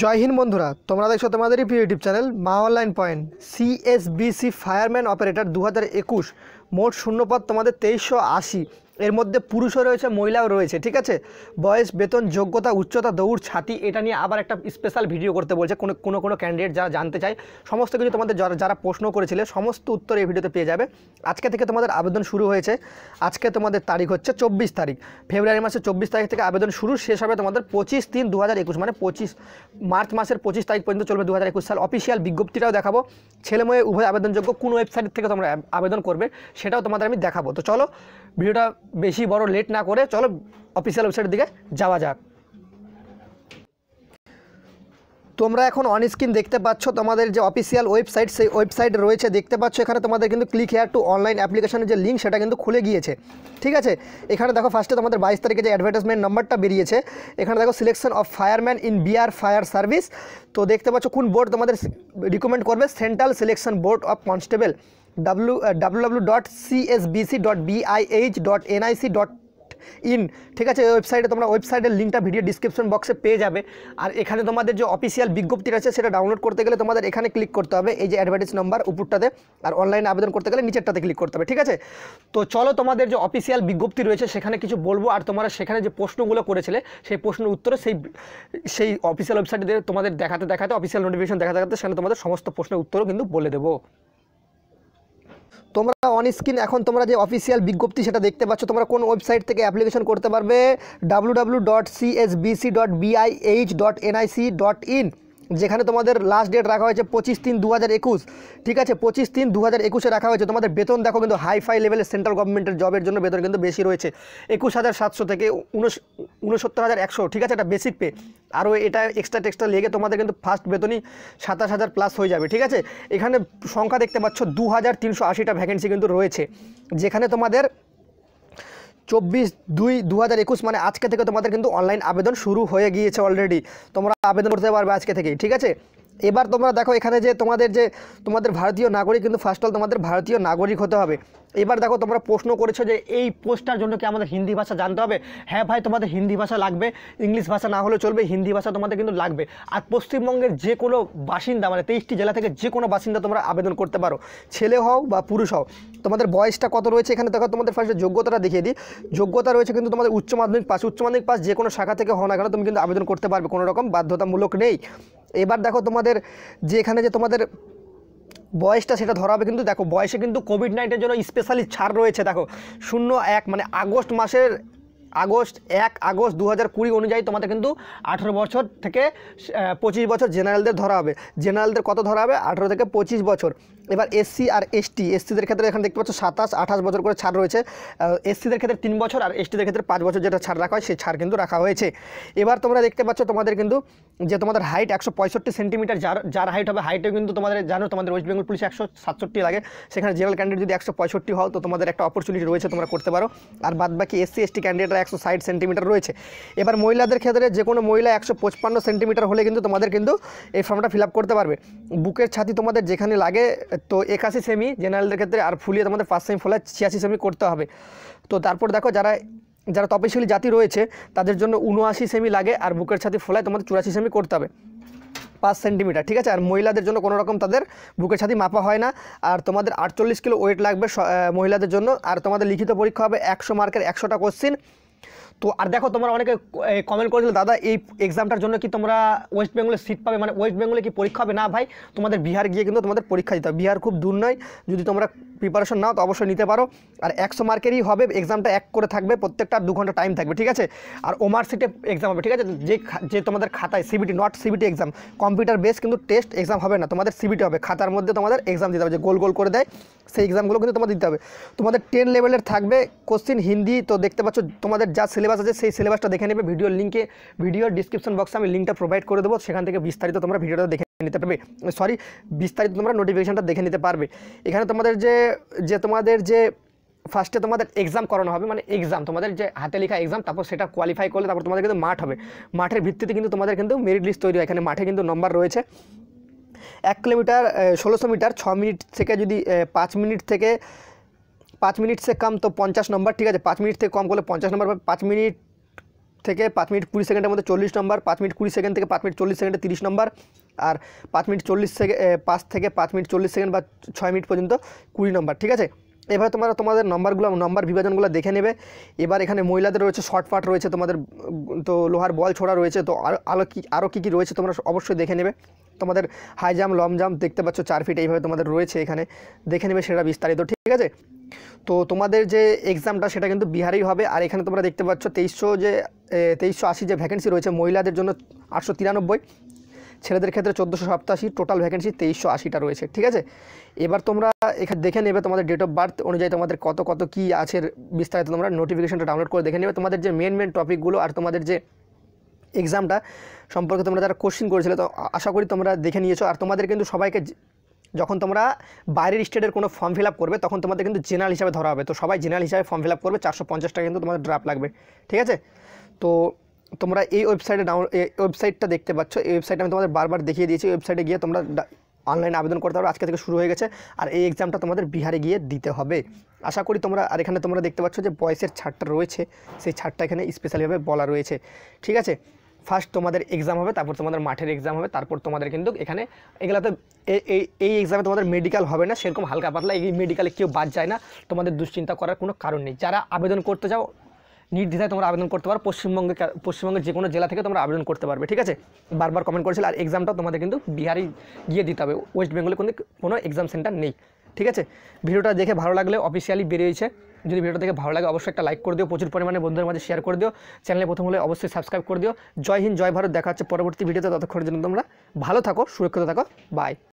জয় হিন্দ বন্ধুরা তোমরা দেখছো তোমাদেরই প্রিয় YouTube channel Maa online point CSBC fireman operator দু হাজার একুশ মোট শূন্যপদ তোমাদের তেইশশো আশি এর মধ্যে পুরুষও রয়েছে মহিলাও রয়েছে ঠিক আছে বয়স বেতন যোগ্যতা উচ্চতা দৌড় ছাতি এটা নিয়ে আবার একটা স্পেশাল ভিডিও করতে বলছে কোনো কোনো কোনো ক্যান্ডিডেট যারা জানতে চায় সমস্ত কিছু তোমাদের যারা যারা প্রশ্ন করেছিলে সমস্ত উত্তর এই ভিডিওতে পেয়ে যাবে আজকে থেকে তোমাদের আবেদন শুরু হয়েছে আজকে তোমাদের তারিখ হচ্ছে চব্বিশ তারিখ ফেব্রুয়ারি মাসের চব্বিশ তারিখ থেকে আবেদন শুরু শেষ হবে তোমাদের পঁচিশ তিন দু হাজার একুশ মানে পঁচিশ মার্চ মাসের পঁচিশ তারিখ পর্যন্ত চলবে দু হাজার একুশ সাল অফিসিয়াল বিজ্ঞপ্তিটাও দেখাবো ছেলে মেয়ে উভয় আবেদনযোগ্য কোন ওয়েবসাইট থেকে তোমরা আবেদন করবে সেটাও তোমাদের আমি দেখাবো তো চলো ভিডিওটা বেশি বড় লেট না করে চলো অফিসিয়াল ওয়েবসাইটের দিকে যাওয়া যাক তোমরা এখন অন স্ক্রিন দেখতে পাচ্ছ তোমাদের যে অফিসিয়াল ওয়েবসাইট সেই ওয়েবসাইট রয়েছে দেখতে পাচ্ছ এখানে তোমাদের কিন্তু ক্লিক হেয়ার টু অনলাইন অ্যাপ্লিকেশনের যে লিঙ্ক সেটা কিন্তু খুলে গিয়েছে ঠিক আছে এখানে দেখো ফার্স্টে তোমাদের বাইশ তারিখে যে অ্যাডভার্টাইজমেন্ট নাম্বারটা বেরিয়েছে এখানে দেখো selection of fireman in BR fire service তো দেখতে পাচ্ছ কোন বোর্ড তোমাদের রিকমেন্ড করবে central selection board of constable dot dot dot dot in ঠিক আছে ওয়েবসাইটে তোমরা ওয়েবসাইটের লিঙ্কটা ভিডিও ডিসক্রিপশন বক্সে পেয়ে যাবে আর এখানে তোমাদের যে অফিসিয়াল বিজ্ঞপ্তি আছে সেটা ডাউনলোড করতে গেলে তোমাদের এখানে ক্লিক করতে হবে এই যে অ্যাডভার্টাইজ নাম্বার উপরটাতে আর অনলাইনে আবেদন করতে গেলে নিচেরটাতে ক্লিক করতে হবে ঠিক আছে তো চলো তোমাদের যে অফিসিয়াল বিজ্ঞপ্তি রয়েছে সেখানে কিছু বলবো আর তোমরা সেখানে যে প্রশ্নগুলো করেছিলে সেই প্রশ্নের উত্তরে সেই সেই অফিসিয়াল ওয়েবসাইটে তোমাদের দেখাতে দেখাতে অফিসিয়াল নোটিফিকেশন দেখাতে দেখাতে সেখানে তোমাদের সমস্ত প্রশ্নের উত্তরও কিন্তু বলে দেবো তোমরা অন স্ক্রিন এখন তোমরা যে অফিসিয়াল বিজ্ঞপ্তি সেটা দেখতে পাচ্ছ তোমরা কোন ওয়েবসাইট থেকে অ্যাপ্লিকেশন করতে পারবে W W dot CSBC dot BIH dot NIC dot in যেখানে তোমাদের লাস্ট ডেট রাখা হয়েছে পঁচিশ তিন দু ঠিক আছে পঁচিশ তিন দু হাজার একুশে রাখা হয়েছে তোমাদের বেতন দেখো কিন্তু হাইফাই লেভেলের সেন্ট্রাল গভর্নমেন্টের জবের জন্য বেতন কিন্তু বেশি রয়েছে একুশ হাজার সাতশো থেকে উনসত্তর হাজার একশো ঠিক আছে এটা বেসিক পে আরও এটা এক্সট্রা টেক্সট্রা লেগে তোমাদের কিন্তু ফার্স্ট বেতনই সাতাশ হাজার প্লাস হয়ে যাবে ঠিক আছে এখানে সংখ্যা দেখতে পাচ্ছ দু হাজার তিনশো আশিটা ভ্যাকেন্সি কিন্তু রয়েছে যেখানে তোমাদের চব্বিশ দুই দু হাজার একুশ মানে আজকে থেকে তোমাদের কিন্তু অনলাইন আবেদন শুরু হয়ে গিয়েছে অলরেডি তোমরা আবেদন করতে পারবে আজকে থেকেই ঠিক আছে এবার তোমরা দেখো এখানে যে তোমাদের যে তোমাদের ভারতীয় নাগরিক কিন্তু ফার্স্ট অল তোমাদের ভারতীয় নাগরিক হতে হবে এবার দেখো তোমরা প্রশ্ন করেছো যে এই পোস্টটার জন্য কি আমাদের হিন্দি ভাষা জানতে হবে হ্যাঁ ভাই তোমাদের হিন্দি ভাষা লাগবে ইংলিশ ভাষা না হলে চলবে হিন্দি ভাষা তোমাদের কিন্তু লাগবে আর পশ্চিমবঙ্গের যে কোনো বাসিন্দা মানে তেইশটি জেলা থেকে যে কোনো বাসিন্দা তোমরা আবেদন করতে পারো ছেলে হও বা পুরুষ হও তোমাদের বয়সটা কত রয়েছে এখানে দেখো তোমাদের ফার্স্টে যোগ্যতাটা দেখিয়ে দিই যোগ্যতা রয়েছে কিন্তু তোমাদের উচ্চ মাধ্যমিক পাস উচ্চ মাধ্যমিক পাস যে কোনো শাখা থেকে হওয়া না কেন তুমি কিন্তু আবেদন করতে পারবে কোনো রকম বাধ্যতামূলক নেই এবার দেখো তোমাদের যে এখানে যে তোমাদের বয়সটা সেটা ধরা হবে কিন্তু দেখো বয়সে কিন্তু কোভিড নাইন্টিনের জন্য স্পেশালি ছাড় রয়েছে দেখো শূন্য এক মানে আগস্ট মাসের আগস্ট এক আগস্ট দু হাজার কুড়ি অনুযায়ী তোমাদের কিন্তু আঠেরো বছর থেকে পঁচিশ বছর জেনারেলদের ধরা হবে জেনারেলদের কত ধরা হবে আঠেরো থেকে পঁচিশ বছর এবার এসসি আর এসটি এসসিদের ক্ষেত্রে এখানে দেখতে পাচ্ছ সাতাশ আঠাশ বছর করে ছাড় রয়েছে এসসিদের ক্ষেত্রে তিন বছর আর এসটিদের ক্ষেত্রে পাঁচ বছর যেটা ছাড় রাখা হয় সেই ছাড় কিন্তু রাখা হয়েছে এবার তোমরা দেখতে পাচ্ছ তোমাদের কিন্তু যে তোমাদের হাইট একশো পঁয়ষট্টি সেন্টিমিটার যার যার হাইট হবে হাইটেও কিন্তু তোমাদের জানো তোমাদের ওয়েস্ট বেঙ্গল পুলিশ একশো সাতষট্টি লাগে সেখানে জেনারেল ক্যান্ডিডেট যদি একশো পঁয়ষট্টি হও তো তোমাদের একটা অপরচুনিটি রয়েছে তোমরা করতে পারো আর বাদ বাকি এসসি এসটি ক্যান্ডিডেটরা একশো ষাট সেন্টিমিটার রয়েছে এবার মহিলাদের ক্ষেত্রে যে কোনো মহিলা একশো পঁচপান্ন সেন্টিমিটার হলে কিন্তু তোমাদের কিন্তু এই ফর্মটা ফিল করতে পারবে বুকের ছাতি তোমাদের যেখানে লাগে তো একাশি সেমি জেনারেলদের ক্ষেত্রে আর ফুলিয়ে তোমাদের পাঁচ সেমি ফোলা ছিয়াশি সেমি করতে হবে তো তারপর দেখো যারা যারা তপশিলি জাতি রয়েছে তাদের জন্য উনআশি সেমি লাগে আর বুকের ছাতি ফোলায় তোমাদের চুরাশি সেমি করতে হবে পাঁচ সেন্টিমিটার ঠিক আছে আর মহিলাদের জন্য কোনো রকম তাদের বুকের ছাতি মাপা হয় না আর তোমাদের আটচল্লিশ কিলো ওয়েট লাগবে মহিলাদের জন্য আর তোমাদের লিখিত পরীক্ষা হবে একশো মার্কের একশোটা কোশ্চিন তো আর দেখো তোমরা অনেকে কমেন্ট করেছিল দাদা এই এক্সামটার জন্য কি তোমরা ওয়েস্ট বেঙ্গলে সিট পাবে মানে ওয়েস্ট বেঙ্গলে কি পরীক্ষা হবে না ভাই তোমাদের বিহার গিয়ে কিন্তু তোমাদের পরীক্ষা দিতে হবে বিহার খুব দূর নয় যদি তোমরা প্রিপারেশন নাও তো অবশ্যই নিতে পারো আর একশো মার্কেরই হবে এক্সামটা এক করে থাকবে প্রত্যেকটা দু ঘন্টা টাইম থাকবে ঠিক আছে আর ওমার সিটে এক্সাম হবে ঠিক আছে যে যে তোমাদের খাতায় CBT not CBT exam computer base কিন্তু টেস্ট এক্সাম হবে না তোমাদের সিবিটি হবে খাতার মধ্যে তোমাদের এক্সাম দিতে হবে যে গোল গোল করে দেয় সেই এক্সামগুলো কিন্তু তোমাদের দিতে হবে তোমাদের টেন লেভেলের থাকবে কোশ্চিন হিন্দি তো দেখতে পাচ্ছ তোমাদের যা সিলেবাস আছে সেই সিলেবাসটা দেখে নেবে ভিডিওর লিঙ্কে ভিডিওর ডিসক্রিপশন বক্সে আমি লিঙ্কটা প্রোভাইড করে দেবো সেখান থেকে বিস্তারিত তোমরা ভিডিওটা দেখে নিতে পারবে সরি বিস্তারিত তোমরা নোটিফিকেশানটা দেখে নিতে পারবে এখানে তোমাদের যে যে তোমাদের যে ফার্স্টে তোমাদের এক্সাম করানো হবে মানে এক্সাম তোমাদের যে হাতে লেখা এক্সাম তারপর সেটা কোয়ালিফাই করলে তারপর তোমাদের কিন্তু মাঠ হবে মাঠের ভিত্তিতে কিন্তু তোমাদের কিন্তু মেরিট লিস্ট তৈরি হয় এখানে মাঠে কিন্তু নম্বর রয়েছে এক কিলোমিটার ষোলোশো মিটার ছ মিনিট থেকে যদি পাঁচ মিনিট থেকে পাঁচ মিনিট সে কম তো পঞ্চাশ নম্বর ঠিক আছে পাঁচ মিনিট থেকে কম করলে পঞ্চাশ নম্বর পাবে পাঁচ মিনিট থেকে পাঁচ মিনিট কুড়ি সেকেন্ডের মধ্যে চল্লিশ নম্বর পাঁচ মিনিট কুড়ি সেকেন্ড থেকে পাঁচ মিনিট চল্লিশ সেকেন্ডে তিরিশ নম্বর আর পাঁচ মিনিট চল্লিশ সেকেন্ড পাঁচ থেকে পাঁচ মিনিট চল্লিশ সেকেন্ড বা ছয় মিনিট পর্যন্ত কুড়ি নম্বর ঠিক আছে এবার তোমরা তোমাদের নম্বরগুলো নম্বর বিভাজনগুলো দেখে নেবে এবার এখানে মহিলাদের রয়েছে শর্টপাট রয়েছে তোমাদের তো লোহার বল ছোড়া রয়েছে তো আরও কী আরও কী কী রয়েছে তোমরা অবশ্যই দেখে নেবে তোমাদের হাই জাম্প লং জাম্প দেখতে পাচ্ছ চার ফিট এইভাবে তোমাদের রয়েছে এখানে দেখে নেবে সেটা বিস্তারিত ঠিক আছে তো তোমাদের যে এক্সামটা সেটা কিন্তু বিহারেই হবে আর এখানে তোমরা দেখতে পাচ্ছ তেইশশো যে তেইশশো আশি যে ভ্যাকেন্সি রয়েছে মহিলাদের জন্য আটশো তিরানব্বই ছেলেদের ক্ষেত্রে চোদ্দোশো সাতাশি টোটাল ভ্যাকেন্সি তেইশশো আশিটা রয়েছে ঠিক আছে এবার তোমরা এখানে দেখে নেবে তোমাদের ডেট অফ বার্থ অনুযায়ী তোমাদের কত কত কী আছে বিস্তারিত তোমরা নোটিফিকেশনটা ডাউনলোড করে দেখে নেবে তোমাদের যে মেন মেন টপিকগুলো আর তোমাদের যে এক্সামটা সম্পর্কে তোমরা যারা কোশ্চিন করেছিলে তো আশা করি তোমরা দেখে নিয়েছো আর তোমাদের কিন্তু সবাইকে যখন তোমরা বাইরের স্টেটের কোনো ফর্ম ফিল করবে তখন তোমাদের কিন্তু জেনারেল হিসাবে ধরা হবে তো সবাই জেনারেল হিসাবে ফর্ম ফিল করবে চারশো পঞ্চাশ টাকা কিন্তু তোমাদের ড্রাফ লাগবে ঠিক আছে তো তোমরা এই ওয়েবসাইটে ডাউন ওয়েবসাইটটা দেখতে পাচ্ছ এই ওয়েবসাইটটা আমি তোমাদের বারবার দেখিয়ে দিয়েছি ওয়েবসাইটে গিয়ে তোমরা অনলাইনে আবেদন করতে পারো আজকে থেকে শুরু হয়ে গেছে আর এই এক্সামটা তোমাদের বিহারে গিয়ে দিতে হবে আশা করি তোমরা আর এখানে তোমরা দেখতে পাচ্ছ যে বয়সের ছাড়টা রয়েছে সেই ছাড়টা এখানে স্পেশালিভাবে বলা রয়েছে ঠিক আছে ফার্স্ট তোমাদের এক্সাম হবে তারপর তোমাদের মাঠের এক্সাম হবে তারপর তোমাদের কিন্তু এখানে এগুলাতে এই এই এক্সামে তোমাদের মেডিকেল হবে না সেরকম হালকা পাতলা এই মেডিকেলে কেউ বাদ যায় না তোমাদের দুশ্চিন্তা করার কোনো কারণ নেই যারা আবেদন করতে যাও নির্দ্বিধায় তোমরা আবেদন করতে পারো পশ্চিমবঙ্গে পশ্চিমবঙ্গের যে কোনো জেলা থেকে তোমরা আবেদন করতে পারবে ঠিক আছে বারবার কমেন্ট করেছিল আর এক্সামটা তোমাদের কিন্তু বিহারে গিয়ে দিতে হবে ওয়েস্ট বেঙ্গলে কোনো কোনো এক্সাম সেন্টার নেই ঠিক আছে ভিডিওটা দেখে ভালো লাগলে অফিসিয়ালি বেরিয়েছে যদি ভিডিওটা দেখে ভালো লাগে অবশ্যই একটা লাইক করে দিও প্রচুর পরিমাণে বন্ধুদের মাঝে শেয়ার করে দিও চ্যানেলে প্রথম হলে অবশ্যই সাবস্ক্রাইব করে দিও জয় হিন্দ জয় ভারত দেখা হচ্ছে পরবর্তী ভিডিওতে ততক্ষণের জন্য তোমরা ভালো থাকো সুরক্ষিত থাকো বাই